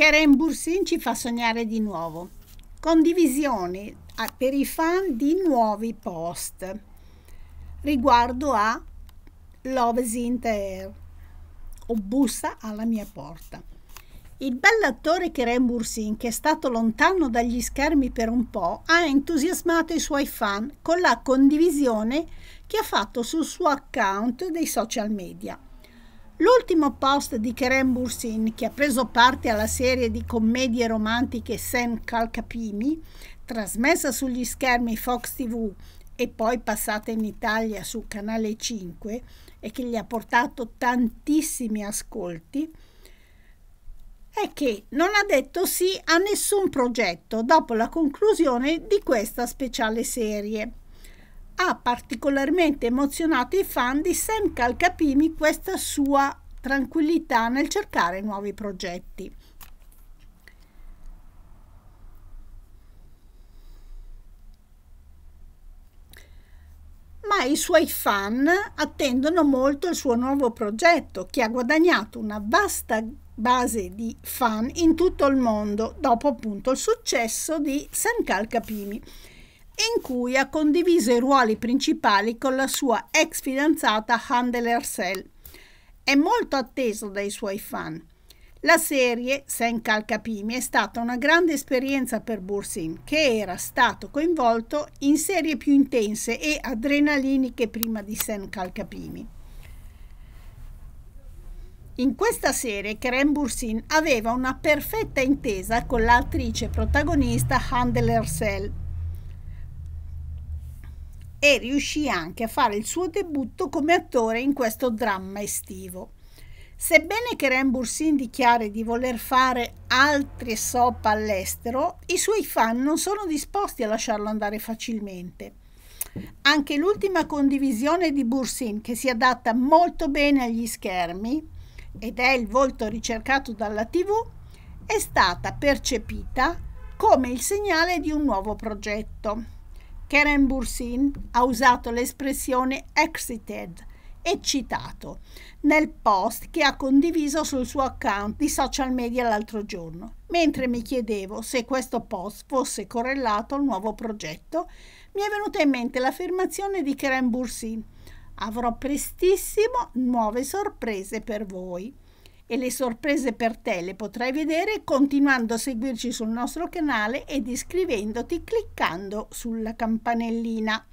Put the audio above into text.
Keren Bursin ci fa sognare di nuovo. Condivisioni per i fan di nuovi post riguardo a Loves in the Air o Bussa alla mia porta. Il bell'attore Keren Bursin, che è stato lontano dagli schermi per un po', ha entusiasmato i suoi fan con la condivisione che ha fatto sul suo account dei social media. L'ultimo post di Kerem Bursin, che ha preso parte alla serie di commedie romantiche Sen Calcapini, trasmessa sugli schermi Fox TV e poi passata in Italia su Canale 5 e che gli ha portato tantissimi ascolti, è che non ha detto sì a nessun progetto dopo la conclusione di questa speciale serie ha particolarmente emozionato i fan di Sam Calcapini questa sua tranquillità nel cercare nuovi progetti. ma i suoi fan attendono molto il suo nuovo progetto che ha guadagnato una vasta base di fan in tutto il mondo dopo appunto il successo di San Capimi in cui ha condiviso i ruoli principali con la sua ex fidanzata Handel Ersel. È molto atteso dai suoi fan. La serie, Sen Capimi, è stata una grande esperienza per Bursin, che era stato coinvolto in serie più intense e adrenaliniche prima di Sen Capimi. In questa serie Keren Bursin aveva una perfetta intesa con l'attrice protagonista Handel Ersel, e riuscì anche a fare il suo debutto come attore in questo dramma estivo. Sebbene che Rambursin dichiari di voler fare altre soap all'estero, i suoi fan non sono disposti a lasciarlo andare facilmente. Anche l'ultima condivisione di Bursin, che si adatta molto bene agli schermi ed è il volto ricercato dalla TV, è stata percepita come il segnale di un nuovo progetto. Karen Bursin ha usato l'espressione exited, eccitato, nel post che ha condiviso sul suo account di social media l'altro giorno, mentre mi chiedevo se questo post fosse correlato al nuovo progetto, mi è venuta in mente l'affermazione di Karen Bursin. Avrò prestissimo nuove sorprese per voi e le sorprese per te le potrai vedere continuando a seguirci sul nostro canale ed iscrivendoti cliccando sulla campanellina.